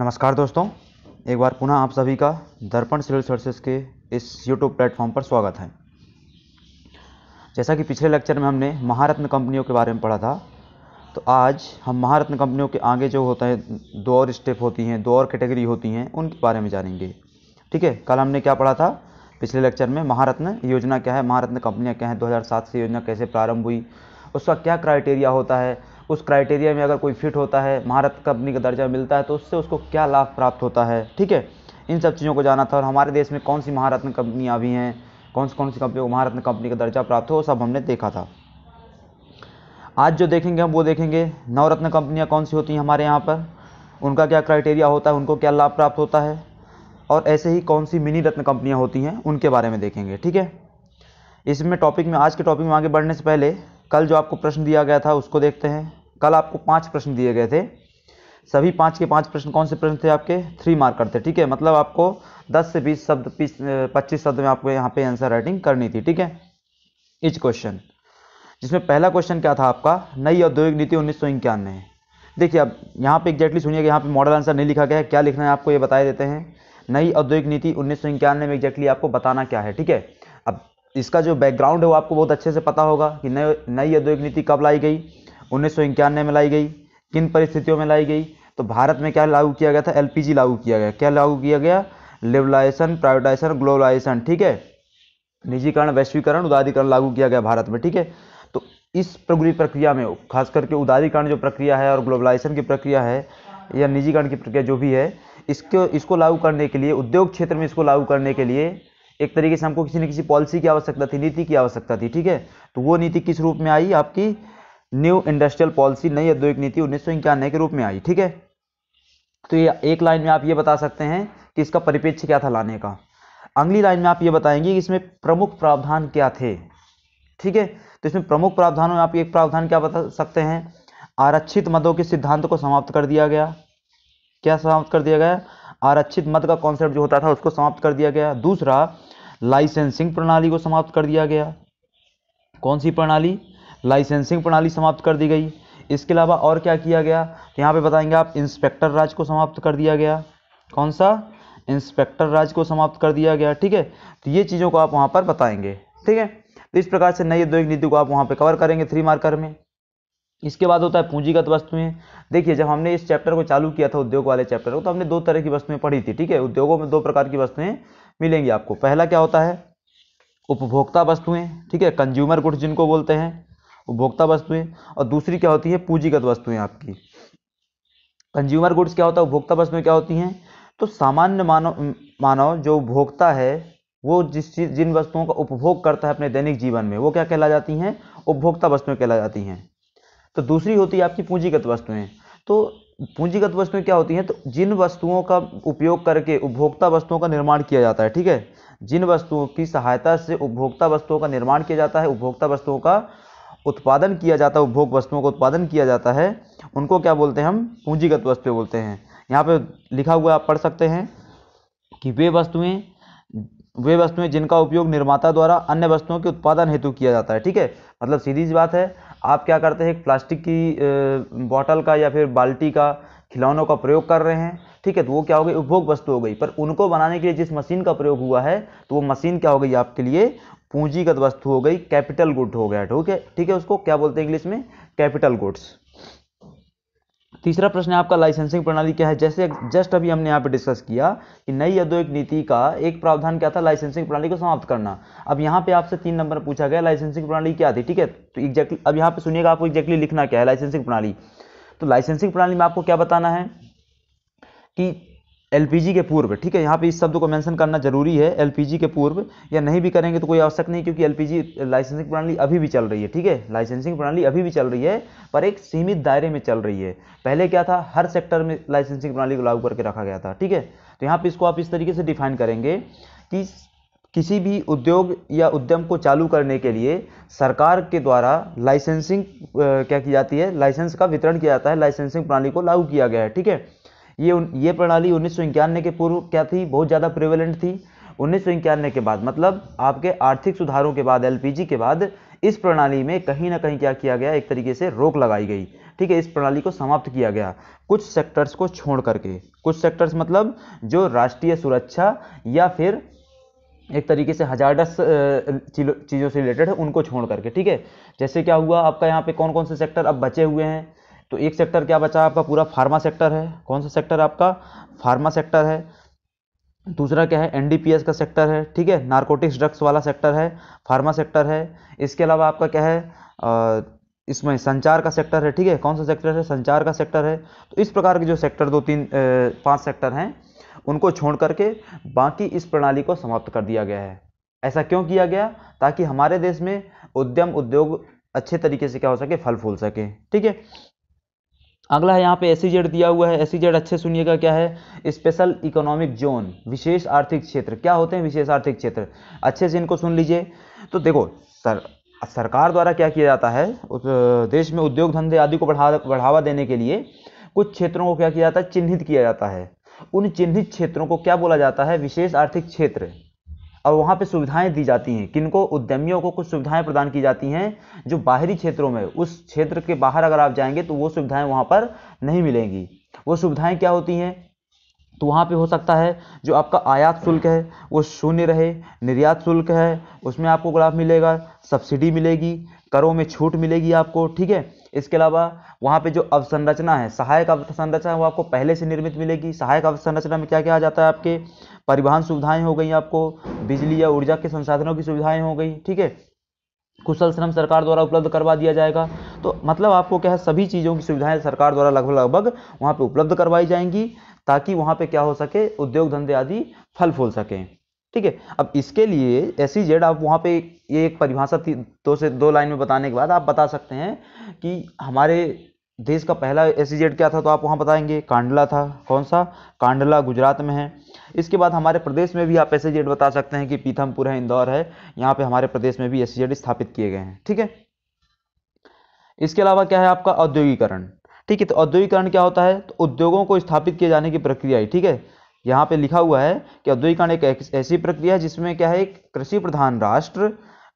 नमस्कार दोस्तों एक बार पुनः आप सभी का दर्पण सिविल सर्विसेज के इस यूट्यूब प्लेटफॉर्म पर स्वागत है जैसा कि पिछले लेक्चर में हमने महारत्न कंपनियों के बारे में पढ़ा था तो आज हम महारत्न कंपनियों के आगे जो होता है दो और स्टेप होती हैं दो और कैटेगरी होती हैं उनके बारे में जानेंगे ठीक है कल हमने क्या पढ़ा था पिछले लेक्चर में महारत्न योजना क्या है महारत्न कंपनियाँ क्या हैं दो से योजना कैसे प्रारंभ हुई उसका क्या क्राइटेरिया होता है उस क्राइटेरिया में अगर कोई फिट होता है महारत कंपनी का दर्जा मिलता है तो उससे उसको क्या लाभ प्राप्त होता है ठीक है इन सब चीज़ों को जाना था और हमारे देश में कौन सी महारत्न कंपनियाँ भी हैं कौन सी कौन सी कंपनी को महारत्न कंपनी का दर्जा प्राप्त हो वो सब हमने देखा था आज जो देखेंगे हम वो देखेंगे नवरत्न कंपनियाँ कौन सी होती हैं हमारे यहाँ पर उनका क्या क्राइटेरिया होता है उनको क्या लाभ प्राप्त होता है और ऐसे ही कौन सी मिनी रत्न कंपनियाँ होती हैं उनके बारे में देखेंगे ठीक है इसमें टॉपिक में आज के टॉपिक में आगे बढ़ने से पहले कल जो आपको प्रश्न दिया गया था उसको देखते हैं कल आपको पांच प्रश्न दिए गए थे सभी पांच के पांच प्रश्न कौन से प्रश्न थे आपके थ्री मार्कर थे ठीक है मतलब आपको दस से बीस शब्द पच्चीस शब्द में आपको यहाँ पे आंसर राइटिंग करनी थी ठीक है इच क्वेश्चन जिसमें पहला क्वेश्चन क्या था आपका नई औद्योगिक नीति उन्नीस सौ इक्यानवे देखिए अब यहाँ पे एग्जैक्टली सुनिएगा यहाँ पे मॉडल आंसर नहीं लिखा गया है क्या लिखना है आपको ये बताए देते हैं नई औद्योगिक नीति उन्नीस सौ इक्यानवे में एग्जैक्टली आपको बताना क्या है ठीक है अब इसका जो बैकग्राउंड है वो आपको बहुत अच्छे से पता होगा कि नई नई औद्योगिक नीति कब लाई गई उन्नीस में लाई गई किन परिस्थितियों में लाई गई तो भारत में क्या लागू किया गया था एलपीजी लागू किया गया क्या लागू किया गया लिबलाइजेशन प्राइवेटाइजेशन ग्लोबलाइजेशन ठीक है निजीकरण वैश्वीकरण उदारीकरण लागू किया गया भारत में ठीक है तो इस पूरी प्रक्रिया में खास करके उदारीकरण जो प्रक्रिया है और ग्लोबलाइजेशन की प्रक्रिया है या निजीकरण की प्रक्रिया जो भी है इसको इसको लागू करने के लिए उद्योग क्षेत्र में इसको लागू करने के लिए एक तरीके से हमको किसी न किसी पॉलिसी की आवश्यकता थी नीति की आवश्यकता थी ठीक है तो वो नीति किस रूप में आई आपकी न्यू इंडस्ट्रियल पॉलिसी नई औद्योगिक नीति उन्नीस के रूप में आई ठीक है तो ये एक लाइन में आप ये बता सकते हैं कि इसका परिपेक्ष्य क्या था लाने का अगली लाइन में आप ये बताएंगे कि इसमें प्रमुख प्रावधान क्या थे ठीक है तो इसमें प्रमुख प्रावधानों में आप एक प्रावधान क्या बता सकते हैं आरक्षित मदों के सिद्धांत को समाप्त कर दिया गया क्या समाप्त कर दिया गया आरक्षित मत का कॉन्सेप्ट जो होता था उसको समाप्त कर दिया गया दूसरा लाइसेंसिंग प्रणाली को समाप्त कर दिया गया कौन सी प्रणाली लाइसेंसिंग प्रणाली समाप्त कर दी गई इसके अलावा और क्या किया गया तो यहाँ पे बताएंगे आप इंस्पेक्टर राज को समाप्त कर दिया गया कौन सा इंस्पेक्टर राज को समाप्त कर दिया गया ठीक है तो ये चीज़ों को आप वहाँ पर बताएंगे ठीक है तो इस प्रकार से नई औद्योगिक नीति को आप वहाँ पर कवर करेंगे थ्री मार्कर में इसके बाद होता है पूंजीगत वस्तुएं देखिए जब हमने इस चैप्टर को चालू किया था उद्योग वाले चैप्टर को तो हमने दो तरह की वस्तुएं पढ़ी थी ठीक है उद्योगों में दो प्रकार की वस्तुएं मिलेंगी आपको पहला क्या होता है उपभोक्ता वस्तुएं ठीक है कंज्यूमर गुड्स जिनको बोलते हैं उपभोक्ता वस्तुएं और दूसरी क्या होती है पूंजीगत वस्तुएं आपकी कंज्यूमर गुड्स क्या होता है उपभोक्ता वस्तुएं क्या होती हैं तो सामान्य मानव मानव जो उपभोक्ता है वो जिस चीज जिन वस्तुओं का उपभोग करता है अपने दैनिक जीवन में वो क्या कहला जाती हैं उपभोक्ता वस्तुएं कहला जाती हैं तो दूसरी होती है आपकी पूंजीगत वस्तुएं तो पूंजीगत वस्तुएं क्या होती हैं तो जिन वस्तुओं का उपयोग करके उपभोक्ता वस्तुओं का निर्माण किया जाता है ठीक है जिन वस्तुओं की सहायता से उपभोक्ता वस्तुओं का निर्माण किया जाता है उपभोक्ता वस्तुओं का उत्पादन किया जाता है उपभोग वस्तुओं का उत्पादन किया जाता है उनको क्या बोलते हैं हम पूंजीगत वस्तुएं बोलते हैं यहाँ पे लिखा हुआ आप पढ़ सकते हैं कि वे वस्तुएं वे वस्तुएं जिनका उपयोग निर्माता द्वारा अन्य वस्तुओं के उत्पादन हेतु किया जाता है ठीक है मतलब सीधी सी बात है आप क्या करते हैं प्लास्टिक की बॉटल का या फिर बाल्टी का खिलौनों का प्रयोग कर रहे हैं ठीक है तो वो क्या हो गई उपभोग वस्तु हो गई पर उनको बनाने के लिए जिस मशीन का प्रयोग हुआ है तो वो मशीन क्या हो गई आपके लिए पूंजीगत वस्तु हो गई कैपिटल गुड हो गया ठीक है ठीक है उसको क्या बोलते हैं इंग्लिश में कैपिटल गुड्स तीसरा प्रश्न है आपका लाइसेंसिंग प्रणाली क्या है जैसे जस्ट अभी हमने यहाँ पे डिस्कस किया कि नई औद्योगिक नीति का एक प्रावधान क्या था लाइसेंसिंग प्रणाली को समाप्त करना अब यहाँ पे आपसे तीन नंबर पूछा गया लाइसेंसिंग प्रणाली क्या थी ठीक है तो एग्जैक्टली अब यहाँ पे सुनिएगा आपको एग्जैक्टली लिखना क्या है लाइसेंसिंग प्रणाली तो लाइसेंसिंग प्रणाली में आपको क्या बताना है कि एलपीजी के पूर्व ठीक है यहाँ पे इस शब्द को मेंशन करना जरूरी है एलपीजी के पूर्व या नहीं भी करेंगे तो कोई आवश्यक नहीं क्योंकि एलपीजी लाइसेंसिंग प्रणाली अभी भी चल रही है ठीक है लाइसेंसिंग प्रणाली अभी भी चल रही है पर एक सीमित दायरे में चल रही है पहले क्या था हर सेक्टर में लाइसेंसिंग प्रणाली को लागू करके रखा गया था ठीक है तो यहाँ पर इसको आप इस तरीके से डिफाइन करेंगे कि किसी भी उद्योग या उद्यम को चालू करने के लिए सरकार के द्वारा लाइसेंसिंग क्या की जाती है लाइसेंस का वितरण किया जाता है लाइसेंसिंग प्रणाली को लागू किया गया है ठीक है ये उन, ये प्रणाली उन्नीस के पूर्व क्या थी बहुत ज़्यादा प्रिवेलेंट थी उन्नीस के बाद मतलब आपके आर्थिक सुधारों के बाद एल के बाद इस प्रणाली में कहीं ना कहीं क्या किया गया एक तरीके से रोक लगाई गई ठीक है इस प्रणाली को समाप्त किया गया कुछ सेक्टर्स को छोड़ करके कुछ सेक्टर्स मतलब जो राष्ट्रीय सुरक्षा या फिर एक तरीके से हजार दस चीज़ों से रिलेटेड है उनको छोड़ करके ठीक है जैसे क्या हुआ आपका यहाँ पे कौन कौन से सेक्टर अब बचे हुए हैं तो एक सेक्टर क्या बचा आपका पूरा फार्मा सेक्टर है कौन सा सेक्टर आपका फार्मा सेक्टर है दूसरा क्या है एनडीपीएस का सेक्टर है ठीक है नारकोटिक्स ड्रग्स वाला सेक्टर है फार्मा सेक्टर है इसके अलावा आपका क्या है इसमें संचार का सेक्टर है ठीक है कौन सा सेक्टर है संचार का सेक्टर है तो इस प्रकार के जो सेक्टर दो तीन पांच सेक्टर हैं उनको छोड़ करके बाकी इस प्रणाली को समाप्त कर दिया गया है ऐसा क्यों किया गया ताकि हमारे देश में उद्यम उद्योग अच्छे तरीके से क्या हो सके फल फूल सके ठीक है अगला है यहाँ पे एस e दिया हुआ है एस e अच्छे सुनिएगा क्या है स्पेशल इकोनॉमिक जोन विशेष आर्थिक क्षेत्र क्या होते हैं विशेष आर्थिक क्षेत्र अच्छे से इनको सुन लीजिए तो देखो सर सरकार द्वारा क्या किया जाता है उस देश में उद्योग धंधे आदि को बढ़ा बढ़ावा देने के लिए कुछ क्षेत्रों को क्या किया जाता है चिन्हित किया जाता है उन चिन्हित क्षेत्रों को क्या बोला जाता है विशेष आर्थिक क्षेत्र और वहाँ पे सुविधाएं दी जाती हैं किनको उद्यमियों को कुछ सुविधाएं प्रदान की जाती हैं जो बाहरी क्षेत्रों में उस क्षेत्र के बाहर अगर आप जाएंगे तो वो सुविधाएं वहाँ पर नहीं मिलेंगी वो सुविधाएं क्या होती हैं तो वहाँ पे हो सकता है जो आपका आयात शुल्क है वो शून्य रहे निर्यात शुल्क है उसमें आपको लाभ मिलेगा सब्सिडी मिलेगी करों में छूट मिलेगी आपको ठीक है इसके अलावा वहाँ पे जो अवसंरचना है सहायक अवसंरचना है वो आपको पहले से निर्मित मिलेगी सहायक अवसंरचना में क्या क्या आ जाता है आपके परिवहन सुविधाएं हो गई आपको बिजली या ऊर्जा के संसाधनों की सुविधाएं हो गई ठीक है कुशल श्रम सरकार द्वारा उपलब्ध करवा दिया जाएगा तो मतलब आपको क्या है सभी चीज़ों की सुविधाएं सरकार द्वारा लगभग लगभग वहाँ पर उपलब्ध करवाई जाएंगी ताकि वहाँ पर क्या हो सके उद्योग धंधे आदि फल फूल सकें ठीक है अब इसके लिए एस सी जेड आप वहाँ पे ये एक परिभाषा थी दो से दो लाइन में बताने के बाद आप बता सकते हैं कि हमारे देश का पहला एस सी जेड क्या था तो आप वहाँ बताएंगे कांडला था कौन सा कांडला गुजरात में है इसके बाद हमारे प्रदेश में भी आप एस सी जेड बता सकते हैं कि पीथमपुर है इंदौर है यहाँ पे हमारे प्रदेश में भी एस सी जेड स्थापित किए गए हैं ठीक है इसके अलावा क्या है आपका औद्योगिकरण ठीक है तो औद्योगिकरण क्या होता है तो उद्योगों को स्थापित किए जाने की प्रक्रिया ही ठीक है यहाँ पे लिखा हुआ है कि औद्योगिकरण एक, ऐसी प्रक्रिया है जिसमें क्या है एक कृषि प्रधान राष्ट्र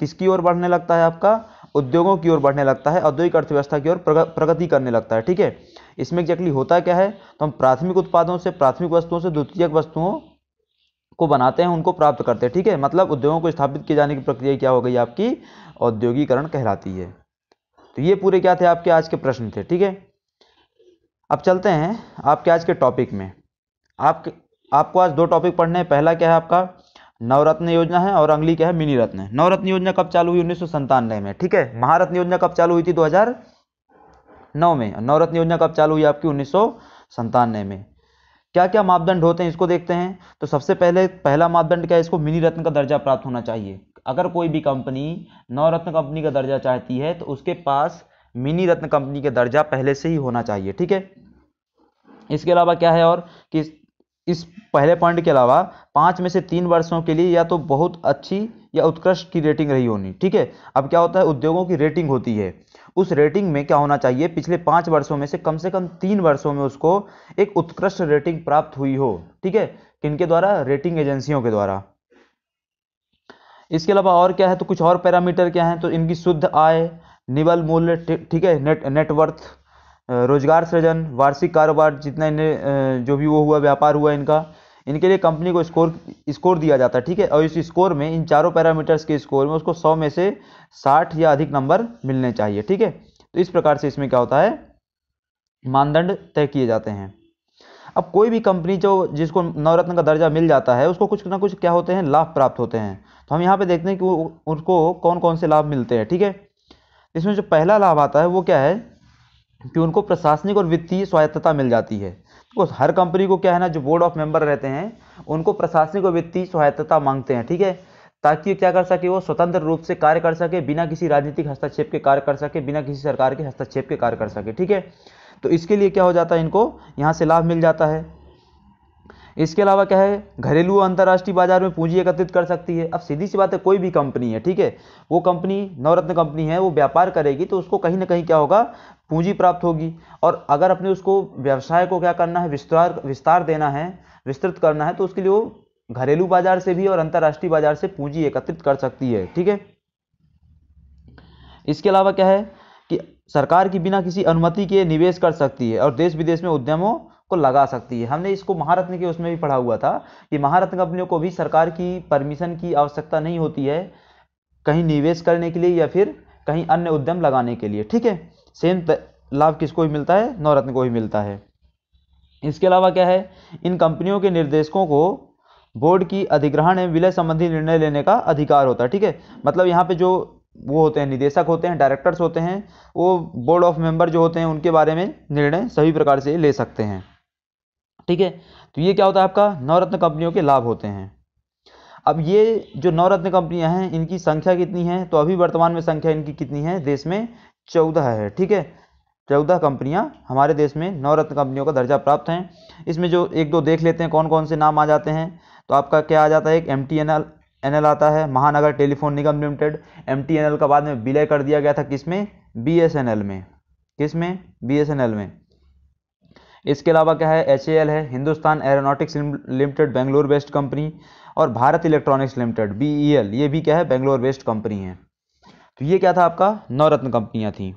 किसकी ओर बढ़ने लगता है आपका उद्योगों की ओर बढ़ने लगता है औद्योगिक अर्थव्यवस्था की ओर प्रगति करने लगता है ठीक है इसमें एक्जैक्टली होता क्या है तो हम प्राथमिक उत्पादों से प्राथमिक वस्तुओं से द्वितीयक वस्तुओं को बनाते हैं उनको प्राप्त करते हैं ठीक है मतलब उद्योगों को स्थापित किए जाने की प्रक्रिया क्या हो गई आपकी औद्योगिकरण कहलाती है तो ये पूरे क्या थे आपके आज के प्रश्न थे ठीक है अब चलते हैं आपके आज के टॉपिक में आपके आपको आज दो टॉपिक पढ़ने हैं पहला क्या है आपका नवरत्न योजना है और अगली क्या है मिनी रत्न है नवरत्न योजना कब चालू हुई उन्नीस सौ में ठीक है महारत्न योजना कब चालू हुई थी 2009 में नवरत्न योजना कब चालू हुई आपकी उन्नीस में क्या क्या मापदंड होते हैं इसको देखते हैं तो सबसे पहले पहला मापदंड क्या है इसको मिनी रत्न का दर्जा प्राप्त होना चाहिए अगर कोई भी कंपनी नवरत्न कंपनी का दर्जा चाहती है तो उसके पास मिनी रत्न कंपनी का दर्जा पहले से ही होना चाहिए ठीक है इसके अलावा क्या है और कि इस पहले पॉइंट के अलावा पाँच में से तीन वर्षों के लिए या तो बहुत अच्छी या उत्कृष्ट की रेटिंग रही होनी ठीक है अब क्या होता है उद्योगों की रेटिंग होती है उस रेटिंग में क्या होना चाहिए पिछले पाँच वर्षों में से कम से कम तीन वर्षों में उसको एक उत्कृष्ट रेटिंग प्राप्त हुई हो ठीक है किनके द्वारा रेटिंग एजेंसियों के द्वारा इसके अलावा और क्या है तो कुछ और पैरामीटर क्या है तो इनकी शुद्ध आय निवल मूल्य ठीक है नेट नेटवर्थ रोजगार सृजन वार्षिक कारोबार जितना इन्हें जो भी वो हुआ व्यापार हुआ इनका इनके लिए कंपनी को स्कोर स्कोर दिया जाता है ठीक है और इस स्कोर में इन चारों पैरामीटर्स के स्कोर में उसको सौ में से साठ या अधिक नंबर मिलने चाहिए ठीक है तो इस प्रकार से इसमें क्या होता है मानदंड तय किए जाते हैं अब कोई भी कंपनी जो जिसको नवरत्न का दर्जा मिल जाता है उसको कुछ ना कुछ क्या होते हैं लाभ प्राप्त होते हैं तो हम यहाँ पे देखते हैं कि उनको कौन कौन से लाभ मिलते हैं ठीक है इसमें जो पहला लाभ आता है वो क्या है कि उनको प्रशासनिक और वित्तीय स्वायत्तता मिल जाती है तो हर कंपनी को क्या है ना जो बोर्ड ऑफ मेंबर रहते हैं उनको प्रशासनिक और वित्तीय स्वायत्तता मांगते हैं ठीक है ताकि क्या कर सके वो स्वतंत्र रूप से कार्य कर सके बिना किसी राजनीतिक हस्तक्षेप के कार्य कर सके बिना किसी सरकार के हस्तक्षेप के कार्य कर सके ठीक है तो इसके लिए क्या हो जाता है इनको यहाँ से लाभ मिल जाता है इसके अलावा क्या है घरेलू अंतर्राष्ट्रीय बाजार में पूंजी एकत्रित कर सकती है अब सीधी सी बात है कोई भी कंपनी है ठीक है वो कंपनी नवरत्न कंपनी है वो व्यापार करेगी तो उसको कहीं ना कहीं क्या होगा पूंजी प्राप्त होगी और अगर अपने उसको व्यवसाय को क्या करना है विस्तार विस्तार देना है विस्तृत करना है तो उसके लिए वो घरेलू बाजार से भी और अंतर्राष्ट्रीय बाजार से पूंजी एकत्रित कर सकती है ठीक है इसके अलावा क्या है कि सरकार की बिना किसी अनुमति के निवेश कर सकती है और देश विदेश में उद्यमों को लगा सकती है हमने इसको महारत्न के उसमें भी पढ़ा हुआ था कि महारत्न कंपनियों को भी सरकार की परमिशन की आवश्यकता नहीं होती है कहीं निवेश करने के लिए या फिर कहीं अन्य उद्यम लगाने के लिए ठीक है सेम लाभ किसको ही मिलता है नवरत्न को ही मिलता है इसके अलावा क्या है इन कंपनियों के निर्देशकों को बोर्ड की अधिग्रहण एवं विलय संबंधी निर्णय लेने का अधिकार होता है ठीक है मतलब यहाँ पे जो वो होते हैं निदेशक होते हैं डायरेक्टर्स होते हैं वो बोर्ड ऑफ मेंबर जो होते हैं उनके बारे में निर्णय सभी प्रकार से ले सकते हैं ठीक है तो ये क्या होता है आपका नवरत्न कंपनियों के लाभ होते हैं अब ये जो नवरत्न कंपनियां हैं इनकी संख्या कितनी है तो अभी वर्तमान में संख्या इनकी कितनी है देश में चौदह है ठीक है चौदह कंपनियां हमारे देश में नवरत्न कंपनियों का दर्जा प्राप्त हैं इसमें जो एक दो देख लेते हैं कौन कौन से नाम आ जाते हैं तो आपका क्या आ जाता है एक M T N L N L आता है Mahanagar telephone Nigam limited M T N L का बाद में विलय कर दिया गया था किस में बी एस एन एल में किस में बी एस एन एल में इसके अलावा क्या है एच है Hindustan aeronautics limited Bangalore based company और Bharat electronics limited B e ये भी क्या है बेंगलोर बेस्ड कंपनी है तो ये क्या था आपका नवरत्न कंपनियाँ थी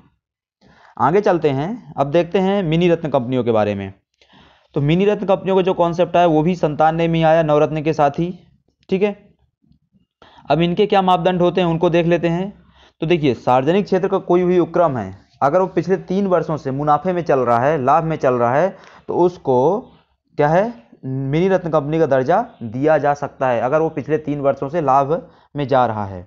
आगे चलते हैं अब देखते हैं मिनी रत्न कंपनियों के बारे में तो मिनी रत्न कंपनियों का जो कॉन्सेप्ट आया वो भी संतानवे में आया नवरत्न के साथ ही ठीक है अब इनके क्या मापदंड होते हैं उनको देख लेते हैं तो देखिए सार्वजनिक क्षेत्र का कोई भी उपक्रम है अगर वो पिछले तीन वर्षों से मुनाफे में चल रहा है लाभ में चल रहा है तो उसको क्या है मिनी रत्न कंपनी का दर्जा दिया जा सकता है अगर वो पिछले तीन वर्षों से लाभ में जा रहा है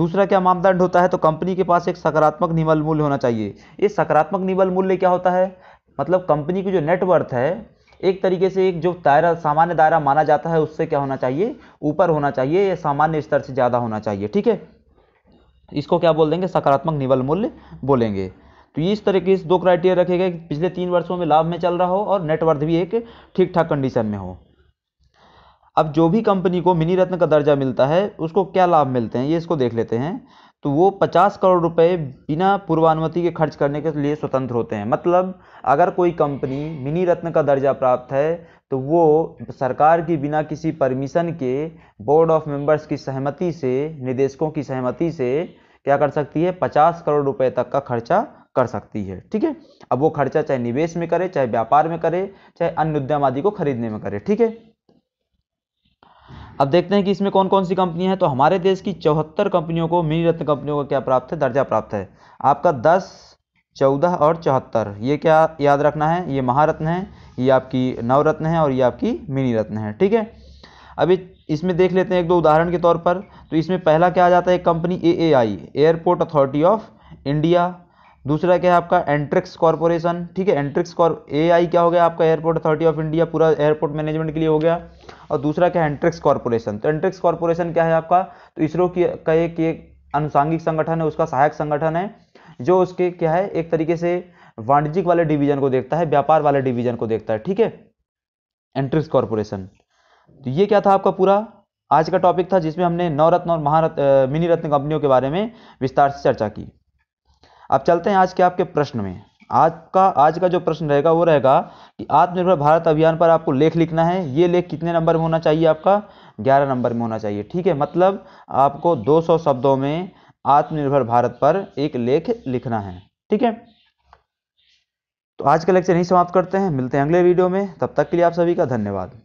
दूसरा क्या मापदंड होता है तो कंपनी के पास एक सकारात्मक निवल मूल्य होना चाहिए ये सकारात्मक निवल मूल्य क्या होता है मतलब कंपनी की जो नेटवर्थ है एक तरीके से एक जो दायरा सामान्य दायरा माना जाता है उससे क्या होना चाहिए ऊपर होना चाहिए या सामान्य स्तर से ज़्यादा होना चाहिए ठीक है इसको क्या बोल देंगे सकारात्मक निवल मूल्य बोलेंगे तो ये इस तरीके से दो क्राइटेरिया रखे गए पिछले तीन वर्षों में लाभ में चल रहा हो और नेटवर्थ भी एक ठीक ठाक कंडीशन में हो अब जो भी कंपनी को मिनी रत्न का दर्जा मिलता है उसको क्या लाभ मिलते हैं ये इसको देख लेते हैं तो वो 50 करोड़ रुपए बिना पूर्वानुमति के खर्च करने के लिए स्वतंत्र होते हैं मतलब अगर कोई कंपनी मिनी रत्न का दर्जा प्राप्त है तो वो सरकार की बिना किसी परमिशन के बोर्ड ऑफ मेंबर्स की सहमति से निदेशकों की सहमति से क्या कर सकती है पचास करोड़ रुपए तक का खर्चा कर सकती है ठीक है अब वो खर्चा चाहे निवेश में करे चाहे व्यापार में करे चाहे अन्य उद्यम आदि को खरीदने में करे ठीक है अब देखते हैं कि इसमें कौन कौन सी कंपनियां हैं तो हमारे देश की चौहत्तर कंपनियों को मिनी रत्न कंपनियों का क्या प्राप्त है दर्जा प्राप्त है आपका दस चौदह और चौहत्तर ये क्या याद रखना है ये महारत्न है ये आपकी नवरत्न है और ये आपकी मिनी रत्न है ठीक है अभी इसमें देख लेते हैं एक दो उदाहरण के तौर पर तो इसमें पहला क्या आ जाता है company A A I airport authority of India दूसरा क्या है आपका एंट्रिक्स कॉरपोरेशन ठीक है एंट्रिक्स कॉर ए आई क्या हो गया आपका एयरपोर्ट अथॉरिटी ऑफ इंडिया पूरा एयरपोर्ट मैनेजमेंट के लिए हो गया और दूसरा क्या है एंट्रिक्स कॉरपोरेशन तो एंट्रिक्स कॉरपोरेशन क्या है आपका तो इसरो की का एक, एक अनुसांगिक संगठन है उसका सहायक संगठन है जो उसके क्या है एक तरीके से वाणिज्यिक वाले डिवीजन को देखता है व्यापार वाले डिवीजन को देखता है ठीक है एंट्रिक्स कॉरपोरेशन तो ये क्या था आपका पूरा आज का टॉपिक था जिसमें हमने नवरत्न और महारत्न मिनी रत्न कंपनियों के बारे में विस्तार से चर्चा की अब चलते हैं आज के आपके प्रश्न में आज का आज का जो प्रश्न रहेगा वो रहेगा कि आत्मनिर्भर भारत अभियान पर आपको लेख लिखना है ये लेख कितने नंबर में होना चाहिए आपका ग्यारह नंबर में होना चाहिए ठीक है मतलब आपको 200 शब्दों में आत्मनिर्भर भारत पर एक लेख लिखना है ठीक है तो आज का लेक्चर यहीं समाप्त करते हैं मिलते हैं अगले वीडियो में तब तक के लिए आप सभी का धन्यवाद